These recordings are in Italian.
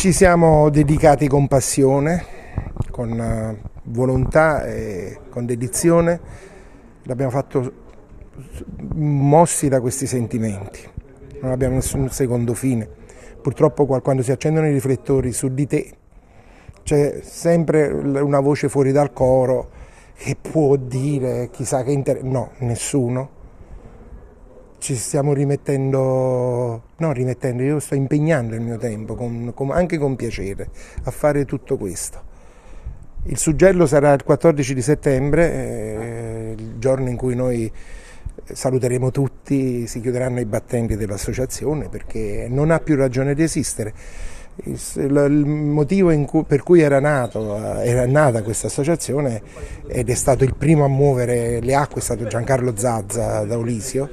Ci siamo dedicati con passione, con eh, volontà e con dedizione, l'abbiamo fatto mossi da questi sentimenti, non abbiamo nessun secondo fine. Purtroppo quando si accendono i riflettori su di te c'è sempre una voce fuori dal coro che può dire chissà che interesse, no, nessuno ci stiamo rimettendo, no rimettendo, io sto impegnando il mio tempo, con, con, anche con piacere, a fare tutto questo. Il suggello sarà il 14 di settembre, eh, il giorno in cui noi eh, saluteremo tutti, si chiuderanno i battenti dell'associazione perché non ha più ragione di esistere. Il, il motivo cui, per cui era, nato, eh, era nata questa associazione ed è stato il primo a muovere le acque è stato Giancarlo Zazza da Olisio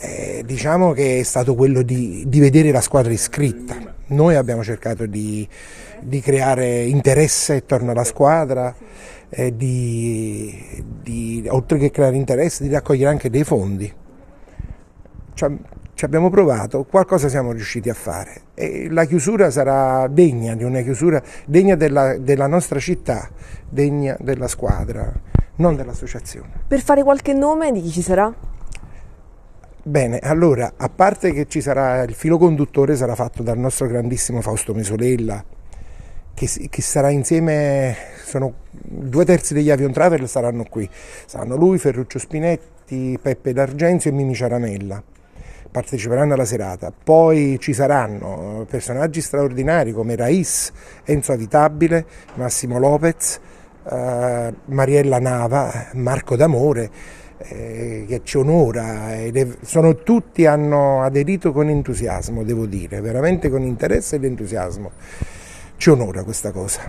eh, diciamo che è stato quello di, di, vedere la squadra iscritta. Noi abbiamo cercato di, di creare interesse attorno alla squadra, eh, di, di, oltre che creare interesse, di raccogliere anche dei fondi. Cioè, ci abbiamo provato, qualcosa siamo riusciti a fare e la chiusura sarà degna di una chiusura, degna della, della nostra città, degna della squadra, non dell'associazione. Per fare qualche nome di chi ci sarà? Bene, allora, a parte che ci sarà il filo conduttore sarà fatto dal nostro grandissimo Fausto Mesolella, che, che sarà insieme, sono due terzi degli Avion Travel saranno qui, saranno lui, Ferruccio Spinetti, Peppe D'Argenzio e Mimi Ciaramella, parteciperanno alla serata. Poi ci saranno eh, personaggi straordinari come Rais, Enzo Avitabile, Massimo Lopez, eh, Mariella Nava, Marco D'Amore, eh, che ci onora, sono, tutti hanno aderito con entusiasmo, devo dire, veramente con interesse ed entusiasmo. Ci onora questa cosa.